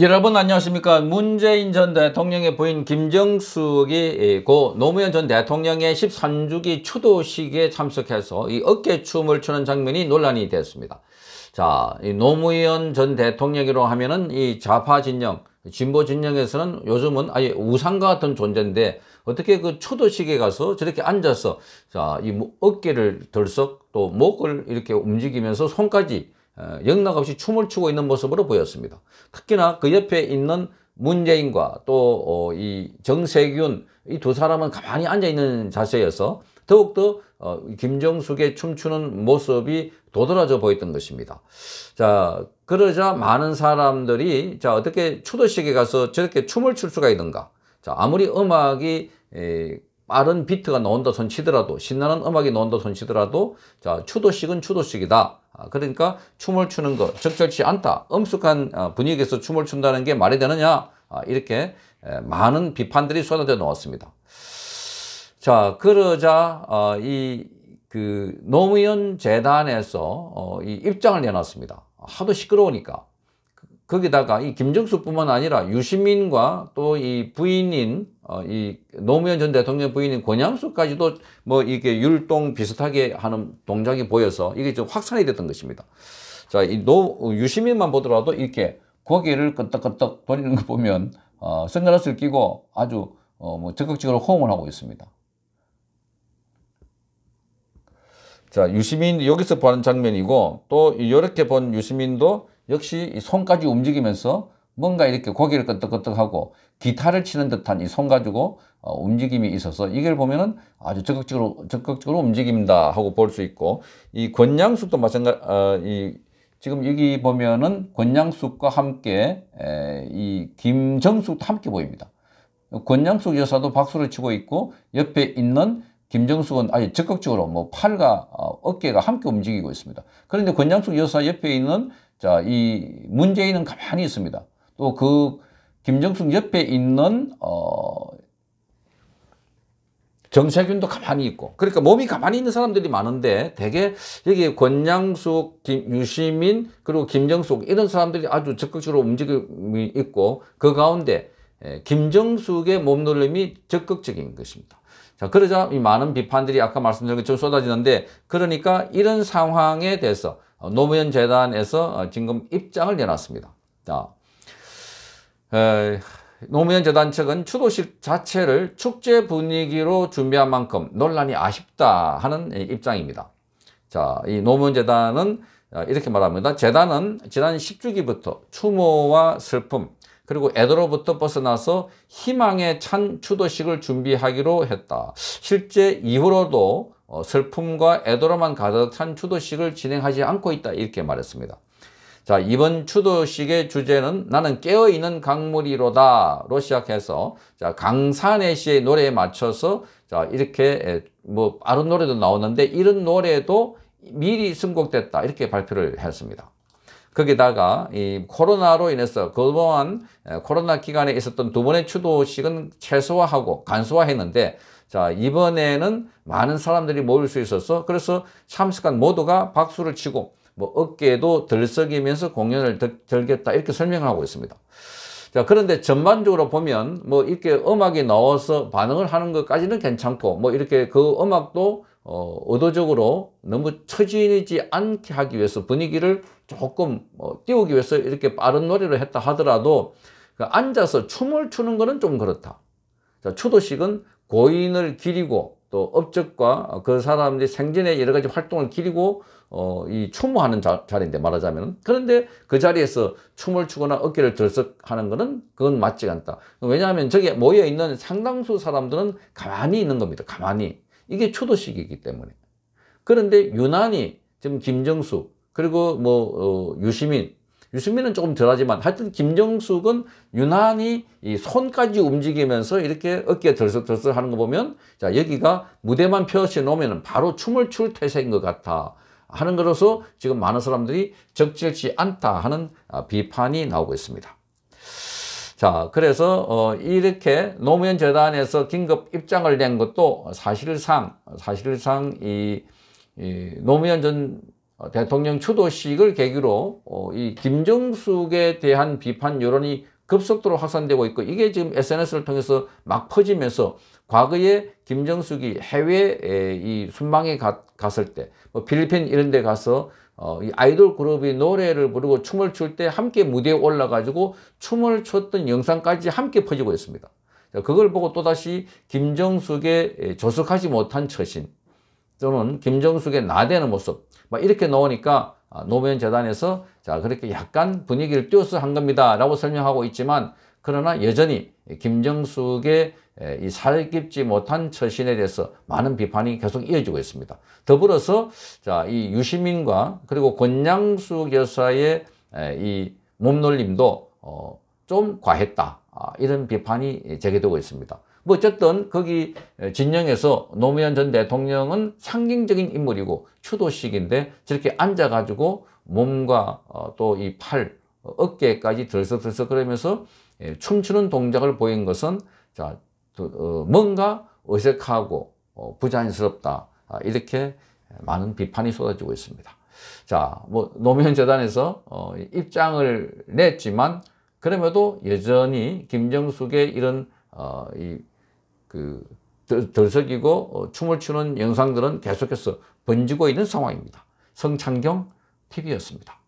여러분 안녕하십니까 문재인 전 대통령의 부인 김정숙이 고 노무현 전 대통령의 13주기 추도식에 참석해서 이 어깨춤을 추는 장면이 논란이 됐습니다 자이 노무현 전대통령이라고 하면은 이 좌파 진영 진보 진영에서는 요즘은 아예 우상과 같은 존재인데 어떻게 그 추도식에 가서 저렇게 앉아서 자이 어깨를 들썩 또 목을 이렇게 움직이면서 손까지 어, 영락없이 춤을 추고 있는 모습으로 보였습니다. 특히나 그 옆에 있는 문재인과 또이 어, 정세균 이 두 사람은 가만히 앉아있는 자세여서 더욱더 어, 김정숙의 춤추는 모습이 도드라져 보였던 것입니다. 자 그러자 많은 사람들이 자 어떻게 추도식에 가서 저렇게 춤을 출 수가 있는가 자 아무리 음악이 빠른 비트가 나온다 손치더라도 신나는 음악이 나온다 손치더라도 자 추도식은 추도식이다 아, 그러니까 춤을 추는 거 적절치 않다 엄숙한 어, 분위기에서 춤을 춘다는 게 말이 되느냐 아, 이렇게 많은 비판들이 쏟아져 나왔습니다 자 그러자 어, 이그 노무현 재단에서 어, 이 입장을 내놨습니다 하도 시끄러우니까 그, 거기다가 이김정숙뿐만 아니라 유시민과 또 이 부인인 어, 이 노무현 전 대통령 부인인 권양수까지도 뭐 이게 율동 비슷하게 하는 동작이 보여서 이게 좀 확산이 됐던 것입니다. 자, 이 노, 유시민만 보더라도 이렇게 고개를 끄덕끄덕 돌리는 거 보면 어, 선글라스를 끼고 아주 어, 뭐 적극적으로 호응을 하고 있습니다. 자, 유시민 여기서 보는 장면이고 또 이렇게 본 유시민도 역시 손까지 움직이면서 뭔가 이렇게 고개를 끄덕끄덕하고 기타를 치는 듯한 이 손 가지고 어, 움직임이 있어서 이걸 보면은 아주 적극적으로 적극적으로 움직입니다 하고 볼 수 있고 이 권양숙도 마찬가지 어, 이 지금 여기 보면은 권양숙과 함께 에, 이 김정숙도 함께 보입니다. 권양숙 여사도 박수를 치고 있고 옆에 있는 김정숙은 아주 적극적으로 뭐 팔과 어, 어깨가 함께 움직이고 있습니다. 그런데 권양숙 여사 옆에 있는 자, 이 문재인은 가만히 있습니다. 또그 김정숙 옆에 있는 어 정세균도 가만히 있고 그러니까 몸이 가만히 있는 사람들이 많은데 대개 여기 권양숙, 김, 유시민 그리고 김정숙 이런 사람들이 아주 적극적으로 움직임이 있고 그 가운데 김정숙의 몸놀림이 적극적인 것입니다. 자 그러자 이 많은 비판들이 아까 말씀드린 것처럼 쏟아지는데 그러니까 이런 상황에 대해서 노무현 재단에서 어, 지금 입장을 내놨습니다. 자 노무현재단 측은 추도식 자체를 축제 분위기로 준비한 만큼 논란이 아쉽다 하는 입장입니다. 자, 이 노무현재단은 어, 이렇게 말합니다. 재단은 지난 10주기부터 추모와 슬픔, 그리고 애도로부터 벗어나서 희망에 찬 추도식을 준비하기로 했다. 실제 이후로도 어, 슬픔과 애도로만 가득 찬 추도식을 진행하지 않고 있다. 이렇게 말했습니다. 자, 이번 추도식의 주제는 나는 깨어있는 강물이로다 로 시작해서 자, 강산의 시의 노래에 맞춰서 자, 이렇게 뭐 다른 노래도 나오는데 이런 노래도 미리 선곡됐다 이렇게 발표를 했습니다. 거기다가 이 코로나로 인해서 그동안 코로나 기간에 있었던 두 번의 추도식은 최소화하고 간소화했는데 자 이번에는 많은 사람들이 모일 수 있어서 그래서 참석한 모두가 박수를 치고 뭐 어깨도 들썩이면서 공연을 덜겠다 이렇게 설명하고 있습니다. 자 그런데 전반적으로 보면 뭐 이렇게 음악이 나와서 반응을 하는 것까지는 괜찮고 뭐 이렇게 그 음악도 어, 의도적으로 너무 처지지 않게 하기 위해서 분위기를 조금 어, 띄우기 위해서 이렇게 빠른 노래를 했다 하더라도 그 앉아서 춤을 추는 것은 좀 그렇다. 자, 추도식은 고인을 기리고 또 업적과 그 사람들이 생전에 여러 가지 활동을 기리고 어, 이 추모하는 자, 리인데 말하자면 그런데 그 자리에서 춤을 추거나 어깨를 들썩하는 것은 그건 맞지 않다 왜냐하면 저기 모여있는 상당수 사람들은 가만히 있는 겁니다 가만히 이게 추도식이기 때문에 그런데 유난히 지금 김정수 그리고 뭐 어, 유시민 유승민은 조금 덜하지만 하여튼 김정숙은 유난히 이 손까지 움직이면서 이렇게 어깨 덜썩덜썩 하는 거 보면 자 여기가 무대만 펴시 놓으면 바로 춤을 출 태세인 것 같아 하는 거로서 지금 많은 사람들이 적절치 않다 하는 아, 비판이 나오고 있습니다. 자 그래서 어, 이렇게 노무현 재단에서 긴급 입장을 낸 것도 사실상 사실상 이, 이 노무현 전 어, 대통령 추도식을 계기로 어, 이 김정숙에 대한 비판 여론이 급속도로 확산되고 있고 이게 지금 SNS를 통해서 막 퍼지면서 과거에 김정숙이 해외 에이 순방에 가, 갔을 때 뭐 필리핀 이런 데 가서 어, 이 아이돌 그룹이 노래를 부르고 춤을 출 때 함께 무대에 올라가지고 춤을 췄던 영상까지 함께 퍼지고 있습니다. 그걸 보고 또다시 김정숙의 조속하지 못한 처신 또는 김정숙의 나대는 모습 막 이렇게 넣으니까 아, 노무현 재단에서 자 그렇게 약간 분위기를 띄워서 한 겁니다 라고 설명하고 있지만 그러나 여전히 김정숙의 이살깊지 못한 처신에 대해서 많은 비판이 계속 이어지고 있습니다. 더불어서 자 이 유시민과 그리고 권양수교사의이 몸놀림도 어좀 과했다 아, 이런 비판이 제기되고 있습니다. 뭐 어쨌든 거기 진영에서 노무현 전 대통령은 상징적인 인물이고 추도식인데 저렇게 앉아가지고 몸과 어, 또이 팔, 어, 어깨까지 들썩들썩 그러면서 예, 춤추는 동작을 보인 것은 자, 어, 뭔가 어색하고 부자연스럽다 아, 이렇게 많은 비판이 쏟아지고 있습니다. 자, 뭐 노무현 재단에서 어, 입장을 냈지만 그럼에도 여전히 김정숙의 이런 어, 이그 들썩이고 어, 춤을 추는 영상들은 계속해서 번지고 있는 상황입니다. 성창경 TV였습니다.